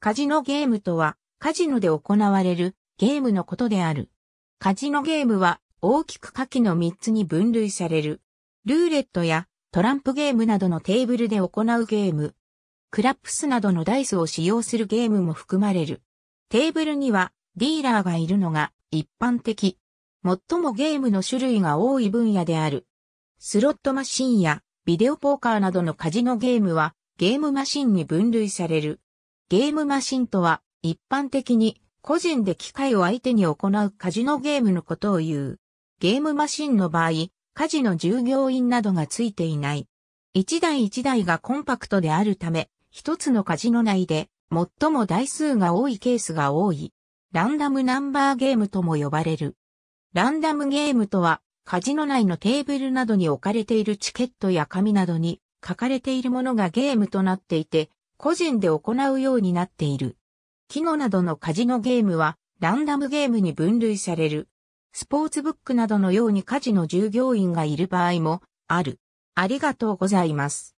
カジノゲームとは、カジノで行われるゲームのことである。カジノゲームは大きく下記の3つに分類される。ルーレットやトランプゲームなどのテーブルで行うゲーム。クラップスなどのダイスを使用するゲームも含まれる。テーブルにはディーラーがいるのが一般的。最もゲームの種類が多い分野である。スロットマシンやビデオポーカーなどのカジノゲームはゲームマシンに分類される。ゲームマシンとは、一般的に、個人で機械を相手に行うカジノゲームのことを言う。ゲームマシンの場合、カジノ従業員などがついていない。一台一台がコンパクトであるため、一つのカジノ内で、最も台数が多いケースが多い。ランダムナンバーゲームとも呼ばれる。ランダムゲームとは、カジノ内のテーブルなどに置かれているチケットや紙などに書かれているものがゲームとなっていて、個人で行うようになっている。キノなどのカジノゲームはランダムゲームに分類される。スポーツブックなどのようにカジノ従業員がいる場合もある。ありがとうございます。